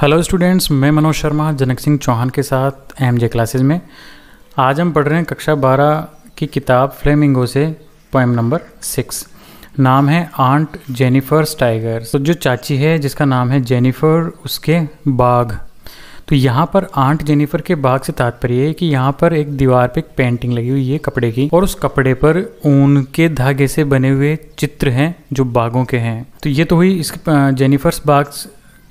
Hello students मैं मनोज शर्मा जनक सिंह चौहान के साथ एम जे क्लासेज में आज हम पढ़ रहे हैं कक्षा बारह की किताब फ्लेमिंगो से पोएम नंबर सिक्स नाम है आंट जेनिफर्स टाइगर तो जो चाची है जिसका नाम है जेनिफर उसके बाघ तो यहाँ पर आंट जेनिफर के बाघ से तात्पर्य है कि यहाँ पर एक दीवार पे एक पेंटिंग लगी हुई है कपड़े की और उस कपड़े पर ऊन के धागे से बने हुए चित्र हैं जो बाघों के हैं तो ये तो हुई इस जेनिफर्स बाघ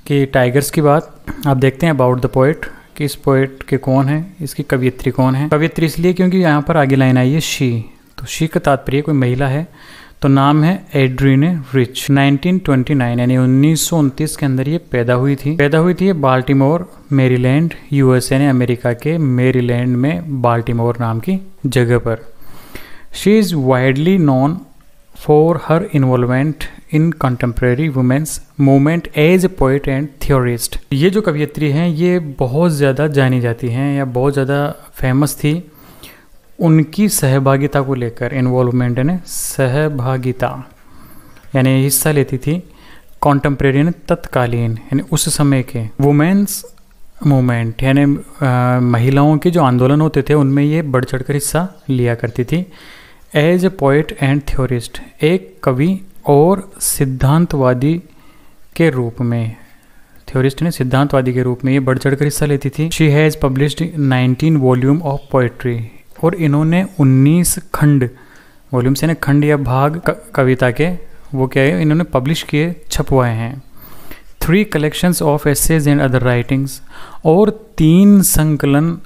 कि टाइगर्स की बात आप देखते हैं अबाउट द पोइट कि इस पोइट के कौन है इसकी कवियत्री कौन है कवियत्री इसलिए क्योंकि यहाँ पर आगे लाइन आई है शी तो शी का तात्पर्य कोई महिला है तो नाम है एड्रीन रिच 1929 यानी उन्नीस के अंदर ये पैदा हुई थी पैदा हुई थी बाल्टीमोर मेरीलैंड यूएसए ने अमेरिका के मेरीलैंड में बाल्टीमोर नाम की जगह पर she is widely known for her involvement in contemporary women's movement as a poet and theorist. ये जो कवियत्री हैं ये बहुत ज़्यादा जानी जाती हैं या बहुत ज़्यादा फेमस थी उनकी सहभागिता को लेकर इन्वॉल्वमेंट यानी सहभागिता यानी हिस्सा लेती थी कॉन्टम्प्रेरी यानी तत्कालीन यानी उस समय के वुमेंस मूवमेंट यानी महिलाओं के जो आंदोलन होते थे उनमें ये बढ़ चढ़ कर हिस्सा लिया करती थी as a poet and theorist एक कवि और सिद्धांतवादी के रूप में थ्योरिस्ट ने सिद्धांतवादी के रूप में ये बढ़ चढ़ कर हिस्सा लेती थी she has published 19 volume of poetry और इन्होंने 19 खंड वॉल्यूम से खंड या भाग कविता के वो क्या है इन्होंने पब्लिश किए छपवाए हैं three collections of essays and other writings और तीन संकलन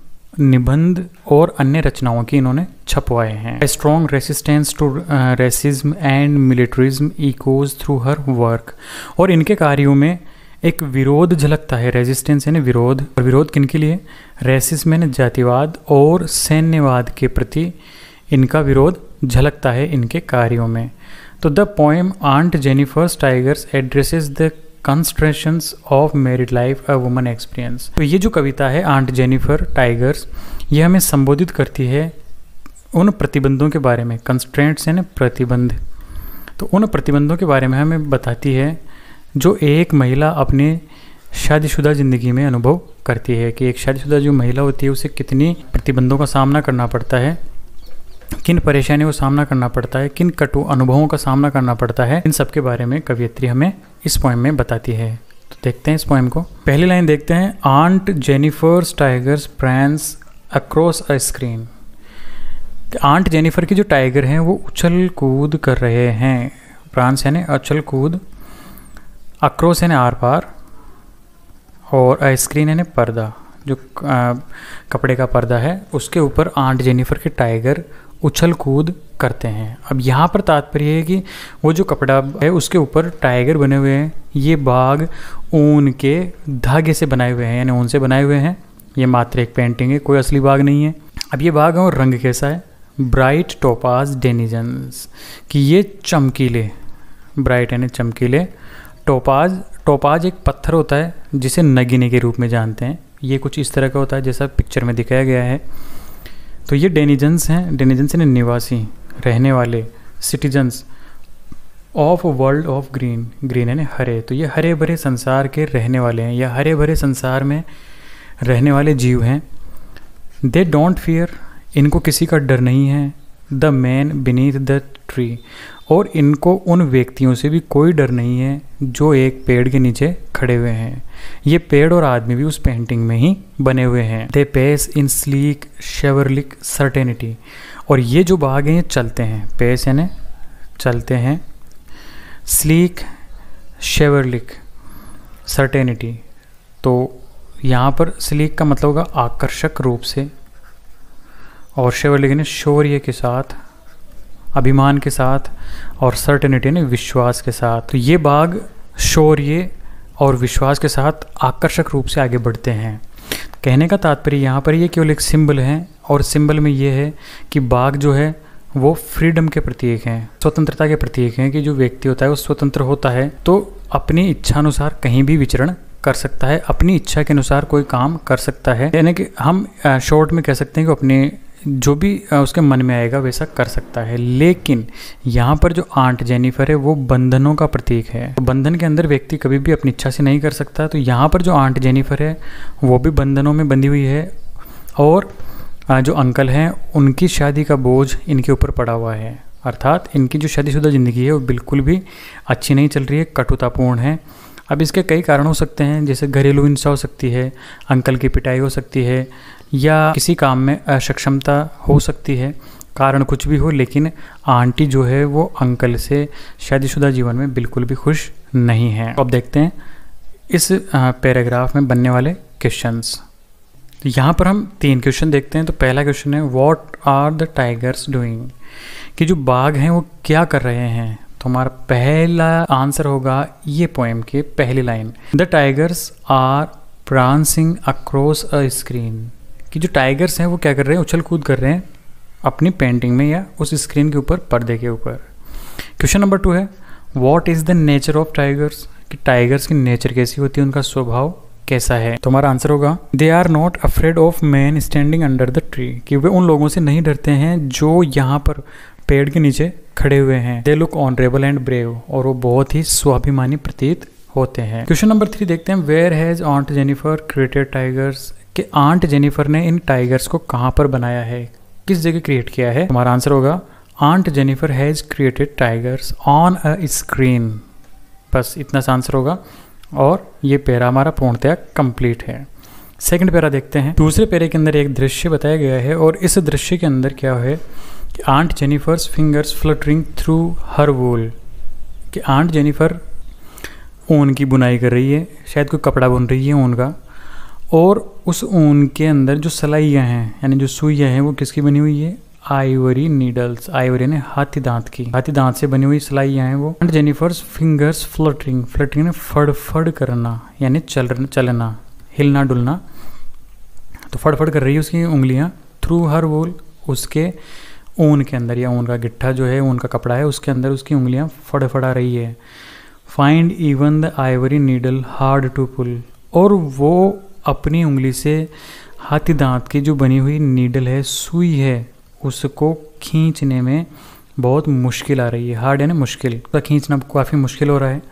निबंध और अन्य रचनाओं के इन्होंने छपवाए हैं strong resistance to racism and militarism echoes through her work और इनके कार्यों में एक विरोध झलकता है रेजिस्टेंस यानी विरोध और विरोध किन के लिए रेसिस मैंने जातिवाद और सैन्यवाद के प्रति इनका विरोध झलकता है इनके कार्यों में तो the poem aunt Jennifer's tigers addresses the constraints of married life a woman experience तो ये जो कविता है आंट जेनिफर टाइगर्स ये हमें संबोधित करती है उन प्रतिबंधों के बारे में कंस्ट्रेंट्स यानी प्रतिबंध तो उन प्रतिबंधों के बारे में हमें बताती है जो एक महिला अपने शादीशुदा ज़िंदगी में अनुभव करती है कि एक शादीशुदा जो महिला होती है उसे कितनी प्रतिबंधों का सामना करना पड़ता है किन परेशानियों का सामना करना पड़ता है किन कटु अनुभवों का सामना करना पड़ता है इन सब के बारे में कवियत्री हमें इस पोएम में बताती है तो देखते हैं इस पोएम को पहली लाइन देखते हैं aunt Jennifer's tigers prance across a screen aunt Jennifer की जो टाइगर हैं वो उछल कूद कर रहे हैं प्रांस यानी उछल कूद अक्रॉस यानी आर पार और आइसक्रीन यानी पर्दा जो आ, कपड़े का पर्दा है उसके ऊपर आंट जेनिफर के टाइगर उछल कूद करते हैं अब यहाँ पर तात्पर्य है कि वो जो कपड़ा है उसके ऊपर टाइगर बने हुए हैं ये बाघ ऊन के धागे से बनाए हुए हैं यानी ऊन से बनाए हुए हैं ये मात्र एक पेंटिंग है कोई असली बाघ नहीं है अब ये बाघ है और रंग कैसा है ब्राइट टोपाज डेनिजन्स कि ये चमकीले ब्राइट यानी चमकीले टोपाज टोपाज एक पत्थर होता है जिसे नगीने के रूप में जानते हैं ये कुछ इस तरह का होता है जैसा पिक्चर में दिखाया गया है तो ये डेनिजन्स हैं डेनिजन्स यानी निवासी रहने वाले citizens of world of green green यानी हरे तो ये हरे भरे संसार के रहने वाले हैं या हरे भरे संसार में रहने वाले जीव हैं दे डोंट फियर इनको किसी का डर नहीं है the man beneath the tree और इनको उन व्यक्तियों से भी कोई डर नहीं है जो एक पेड़ के नीचे खड़े हुए हैं ये पेड़ और आदमी भी उस पेंटिंग में ही बने हुए हैं they pace in sleek chivalric certainty और ये जो बाघ हैं ये चलते हैं पेस यानी चलते हैं स्लीक शेवरलिक सर्टेनिटी तो यहाँ पर स्लीक का मतलब होगा आकर्षक रूप से और शेवरलिक ने शौर्य के साथ अभिमान के साथ और सर्टेनिटी यानी विश्वास के साथ तो ये बाघ शौर्य और विश्वास के साथ आकर्षक रूप से आगे बढ़ते हैं कहने का तात्पर्य यहाँ पर ये केवल एक सिंबल है और सिंबल में ये है कि बाघ जो है वो फ्रीडम के प्रतीक हैं स्वतंत्रता के प्रतीक हैं कि जो व्यक्ति होता है वो स्वतंत्र होता है तो अपनी इच्छानुसार कहीं भी विचरण कर सकता है अपनी इच्छा के अनुसार कोई काम कर सकता है यानी कि हम शॉर्ट में कह सकते हैं कि अपने जो भी उसके मन में आएगा वैसा कर सकता है लेकिन यहाँ पर जो आंट जेनिफर है वो बंधनों का प्रतीक है तो बंधन के अंदर व्यक्ति कभी भी अपनी इच्छा से नहीं कर सकता तो यहाँ पर जो आंट जेनिफर है वो भी बंधनों में बंधी हुई है और जो अंकल हैं उनकी शादी का बोझ इनके ऊपर पड़ा हुआ है अर्थात इनकी जो शादीशुदा ज़िंदगी है वो बिल्कुल भी अच्छी नहीं चल रही है कटुतापूर्ण है अब इसके कई कारण हो सकते हैं जैसे घरेलू हिंसा हो सकती है अंकल की पिटाई हो सकती है या किसी काम में असक्षमता हो सकती है कारण कुछ भी हो लेकिन आंटी जो है वो अंकल से शादीशुदा जीवन में बिल्कुल भी खुश नहीं है अब देखते हैं इस पैराग्राफ में बनने वाले क्वेश्चंस तो यहाँ पर हम तीन क्वेश्चन देखते हैं तो पहला क्वेश्चन है what are the tigers doing कि जो बाघ हैं वो क्या कर रहे हैं तो हमारा पहला आंसर होगा ये पोएम के पहली line the tigers are prancing across a screen कि जो टाइगर्स हैं वो क्या कर रहे हैं उछल कूद कर रहे हैं अपनी पेंटिंग में या उस स्क्रीन के ऊपर पर्दे के ऊपर क्वेश्चन नंबर टू है what is the nature of tigers कि टाइगर्स की नेचर कैसी होती है उनका स्वभाव कैसा है तो हमारा आंसर होगा they are not afraid of man standing under the tree कि वे उन लोगों से नहीं डरते हैं जो यहाँ पर पेड़ के नीचे खड़े हुए हैं they look honourable and brave और वो बहुत ही स्वाभिमानी प्रतीत होते हैं क्वेश्चन नंबर थ्री देखते हैं where has aunt Jennifer created tigers कि आंट जेनिफर ने इन टाइगर्स को कहाँ पर बनाया है किस जगह क्रिएट किया है हमारा आंसर होगा aunt Jennifer has created tigers on a screen बस इतना सा आंसर होगा और ये पैरा हमारा पूर्णतया कंप्लीट है सेकंड पैरा देखते हैं दूसरे पैरे के अंदर एक दृश्य बताया गया है और इस दृश्य के अंदर क्या है कि aunt Jennifer's fingers fluttering through her wool कि आंट जेनिफर ऊन की बुनाई कर रही है शायद कोई कपड़ा बुन रही है ऊन का और उस ऊन के अंदर जो सलाइयाँ हैं यानी जो सुइयाँ हैं वो किसकी बनी हुई है आइवरी नीडल्स आइवरी ने हाथी दांत की हाथी दांत से बनी हुई सिलाइयाँ हैं वो aunt Jennifer's fingers fluttering fluttering ने फड़ करना यानी चल चलना हिलना डुलना तो फड़ कर रही है उसकी उंगलियाँ थ्रू हर वोल उसके ऊन के अंदर या ऊन का गिट्ठा जो है ऊन का कपड़ा है उसके अंदर उसकी उंगलियाँ फड़फड़ा रही है find even the ivory needle hard to pull और वो अपनी उंगली से हाथी दांत की जो बनी हुई नीडल है सुई है उसको खींचने में बहुत मुश्किल आ रही है हार्ड यानी मुश्किल उसका खींचना काफ़ी मुश्किल हो रहा है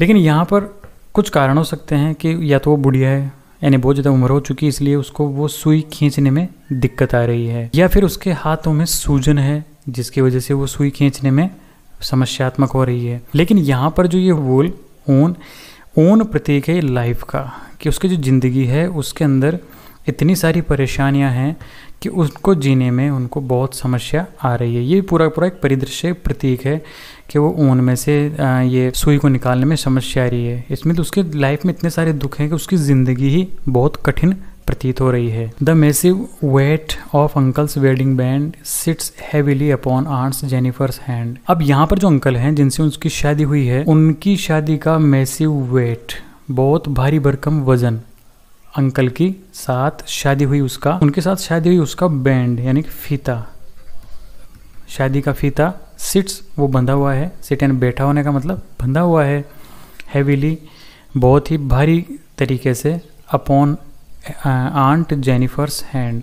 लेकिन यहाँ पर कुछ कारण हो सकते हैं कि या तो वो बुढ़िया है यानी बहुत ज़्यादा उम्र हो चुकी है इसलिए उसको वो सुई खींचने में दिक्कत आ रही है या फिर उसके हाथों में सूजन है जिसकी वजह से वो सुई खींचने में समस्यात्मक हो रही है लेकिन यहाँ पर जो ये वूल ऊन ओन प्रतीक है लाइफ का कि उसकी जो ज़िंदगी है उसके अंदर इतनी सारी परेशानियां हैं कि उसको जीने में उनको बहुत समस्या आ रही है ये पूरा पूरा एक परिदृश्य प्रतीक है कि वो ऊन में से ये सुई को निकालने में समस्या आ रही है इसमें तो उसके लाइफ में इतने सारे दुख हैं कि उसकी ज़िंदगी ही बहुत कठिन प्रतीत हो रही है the massive weight of uncle's wedding band sits heavily upon aunt's Jennifer's hand अब यहाँ पर जो अंकल हैं जिनसे उसकी शादी हुई है उनकी शादी का मेसिव वेट बहुत भारी भरकम वजन अंकल की साथ शादी हुई उसका उनके साथ शादी हुई उसका बैंड यानी कि फीता शादी का फीता सिट्स वो बंधा हुआ है सिट यानी बैठा होने का मतलब बंधा हुआ है हैविली बहुत ही भारी तरीके से अपॉन आंट जेनिफर्स हैंड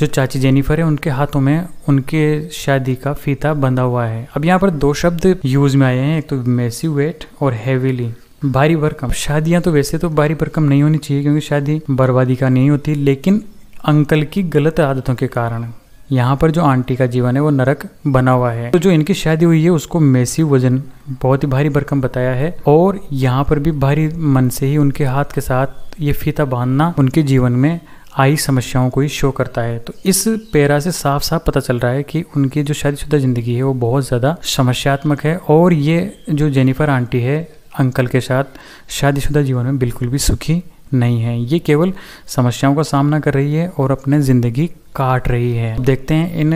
जो चाची जेनिफर है उनके हाथों में उनके शादी का फीता बंधा हुआ है अब यहाँ पर दो शब्द यूज में आए हैं एक तो मेसी वेट और हैवीली भारी भरकम शादियाँ तो वैसे तो भारी भरकम नहीं होनी चाहिए क्योंकि शादी बर्बादी का नहीं होती लेकिन अंकल की गलत आदतों के कारण यहाँ पर जो आंटी का जीवन है वो नरक बना हुआ है तो जो इनकी शादी हुई है उसको मेसी वजन बहुत ही भारी भरकम बताया है और यहाँ पर भी भारी मन से ही उनके हाथ के साथ ये फीता बांधना उनके जीवन में आई समस्याओं को ही शो करता है तो इस पैरा से साफ साफ पता चल रहा है कि उनकी जो शादीशुदा ज़िंदगी है वो बहुत ज़्यादा समस्यात्मक है और ये जो जेनिफर आंटी है अंकल के साथ शादीशुदा जीवन में बिल्कुल भी सुखी नहीं है ये केवल समस्याओं का सामना कर रही है और अपने ज़िंदगी काट रही है देखते हैं इन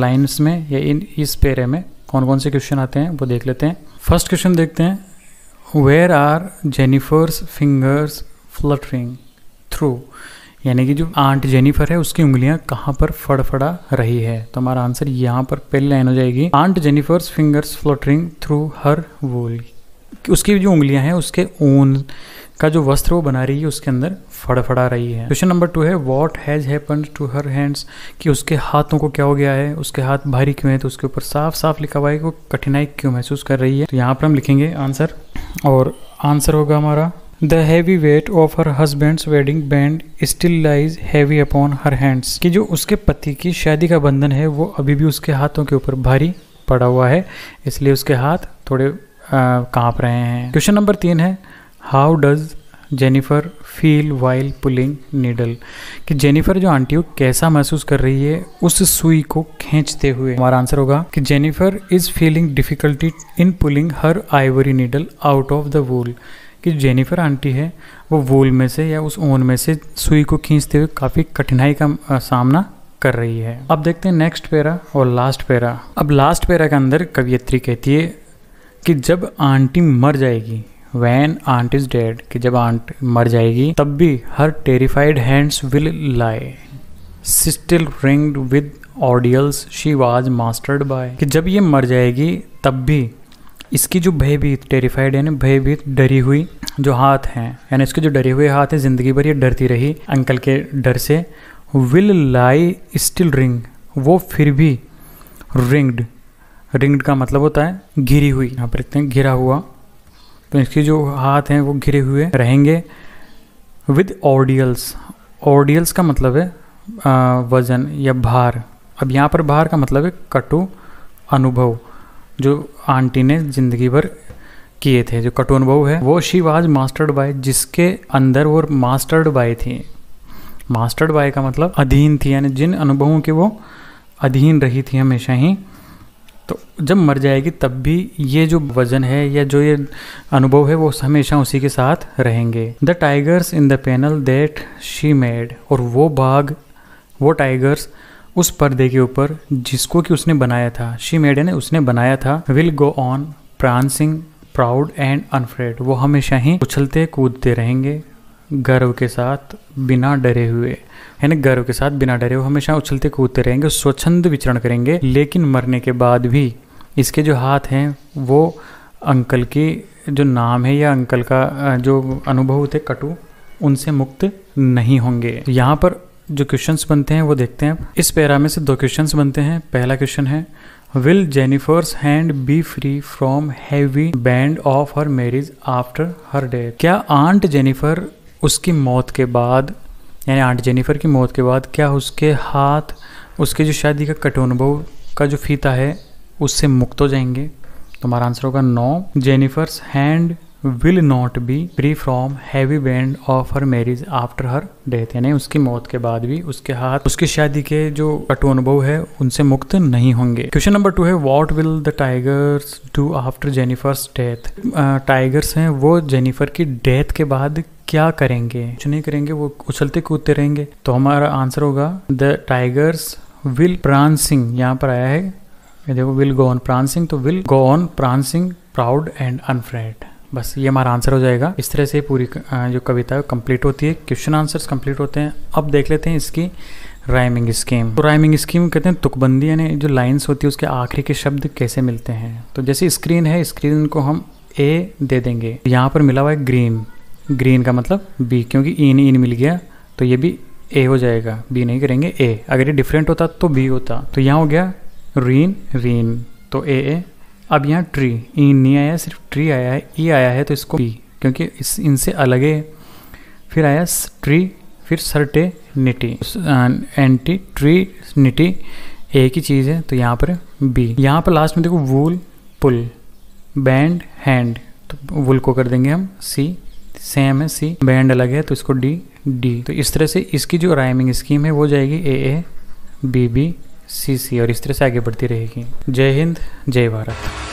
लाइन्स में या इन इस पेरे में कौन कौन से क्वेश्चन आते हैं वो देख लेते हैं फर्स्ट क्वेश्चन देखते हैं where are Jennifer's fingers fluttering through यानी कि जो आंट जेनिफर है उसकी उंगलियां कहाँ पर फड़फड़ा रही है तो हमारा आंसर यहाँ पर पहली लाइन हो जाएगी aunt Jennifer's fingers fluttering through her wool उसकी जो उंगलियां हैं उसके ऊन का जो वस्त्र वो बना रही है उसके अंदर फड़फड़ा रही है क्वेश्चन नंबर टू है what has happen to her hands कि उसके हाथों को क्या हो गया है उसके हाथ भारी क्यों है तो उसके ऊपर साफ साफ लिखा हुआ है कि वो कठिनाई क्यों महसूस कर रही है तो यहाँ पर हम लिखेंगे आंसर और आंसर होगा हमारा the heavy weight of her husband wedding band still lies heavy upon her hands कि जो उसके पति की शादी का बंधन है वो अभी भी उसके हाथों के ऊपर भारी पड़ा हुआ है इसलिए उसके हाथ थोड़े कांप रहे हैं क्वेश्चन नंबर तीन है how does Jennifer feel while pulling needle कि जेनिफ़र जो आंटी हो कैसा महसूस कर रही है उस सुई को खींचते हुए हमारा आंसर होगा कि Jennifer is feeling difficulty in pulling her ivory needle out of the wool कि जेनिफ़र आंटी है वो वूल में से या उस ओन में से सुई को खींचते हुए काफ़ी कठिनाई का सामना कर रही है अब देखते हैं नेक्स्ट पैरा और लास्ट पैरा अब लास्ट पैरा के अंदर कवियत्री कहती है कि जब आंटी मर जाएगी वैन आंट इज डेड कि जब आंट मर जाएगी तब भी her terrified hands will lie still ringed with ordeals she was mastered by कि जब ये मर जाएगी तब भी इसकी जो भयभीत टेरिफाइड यानी भयभीत डरी हुई जो हाथ हैं यानी इसके जो डरे हुए हाथ हैं ज़िंदगी भर ये डरती रही अंकल के डर से विल लाई स्टिल रिंग वो फिर भी रिंग्ड रिंग्ड का मतलब होता है घिरी हुई यहाँ पर देखते हैं घिरा हुआ तो इसके जो हाथ हैं वो घिरे हुए रहेंगे विद ऑर्डियल्स ऑर्डियल्स का मतलब है वजन या भार अब यहाँ पर भार का मतलब है कटु अनुभव जो आंटी ने जिंदगी भर किए थे जो कटु अनुभव है वो शी वाज मास्टर्ड बाय जिसके अंदर वो मास्टर्ड बाय थी मास्टर्ड बाय का मतलब अधीन थी यानी जिन अनुभवों के वो अधीन रही थी हमेशा ही तो जब मर जाएगी तब भी ये जो वजन है या जो ये अनुभव है वो हमेशा उसी के साथ रहेंगे the tigers in the panel that she made और वो बाघ वो टाइगर्स उस पर्दे के ऊपर जिसको कि उसने बनाया था शी मेड ने उसने बनाया था will go on prancing proud and unafraid वो हमेशा ही उछलते कूदते रहेंगे गर्व के साथ बिना डरे हुए यानी गर्व के साथ बिना डरे वो हमेशा उछलते कूदते रहेंगे स्वच्छंद विचरण करेंगे लेकिन मरने के बाद भी इसके जो हाथ हैं वो अंकल के जो नाम है या अंकल का जो अनुभव थे कटु उनसे मुक्त नहीं होंगे यहाँ पर जो क्वेश्चंस बनते हैं वो देखते हैं इस पैरा में से दो क्वेश्चंस बनते हैं पहला क्वेश्चन है will Jennifer's hand be free from heavy band of her marriage after her death क्या आंट जेनिफर उसकी मौत के बाद यानी आंट जेनिफर की मौत के बाद क्या उसके हाथ उसके जो शादी का कटोनुभव का जो फीता है उससे मुक्त हो जाएंगे तुम्हारा आंसर होगा no Jennifer's hand will not be free from heavy band of her marriage after her death यानी उसकी मौत के बाद भी उसके हाथ उसकी शादी के जो कटु अनुभव है उनसे मुक्त नहीं होंगे क्वेश्चन नंबर टू है what will the tigers do after Jennifer's death tigers हैं वो जेनिफर की डेथ के बाद क्या करेंगे कुछ नहीं करेंगे वो उछलते कूदते रहेंगे तो हमारा आंसर होगा द टाइगर्स विल प्रांसिंग यहाँ पर आया है देखो विल गो ऑन प्रांसिंग तो will go on prancing proud and unafraid बस ये हमारा आंसर हो जाएगा इस तरह से पूरी जो कविता है कंप्लीट होती है क्वेश्चन आंसर्स कंप्लीट होते हैं अब देख लेते हैं इसकी राइमिंग स्कीम तो राइमिंग स्कीम कहते हैं तुकबंदी यानी जो लाइंस होती है उसके आखिरी के शब्द कैसे मिलते हैं तो जैसे स्क्रीन है स्क्रीन को हम ए दे देंगे यहाँ पर मिला हुआ है ग्रीन ग्रीन का मतलब बी क्योंकि इन इन मिल गया तो ये भी ए हो जाएगा बी नहीं करेंगे ए अगर ये डिफरेंट होता तो बी होता तो यहाँ हो गया रीन रीन तो ए ए अब यहाँ ट्री इन e नहीं आया सिर्फ ट्री आया है ई e आया है तो इसको बी क्योंकि इस इनसे अलग है फिर आया ट्री फिर सरटे निटी एंटी ट्री निटी ए की चीज़ है तो यहाँ पर बी यहाँ पर लास्ट में देखो वूल पुल बैंड हैंड तो वुल को कर देंगे हम सी सेम है सी बैंड अलग है तो इसको डी डी तो इस तरह से इसकी जो राइमिंग स्कीम है वो जाएगी ए ए बी बी सी सी और इस तरह से आगे बढ़ती रहेगी जय हिंद जय भारत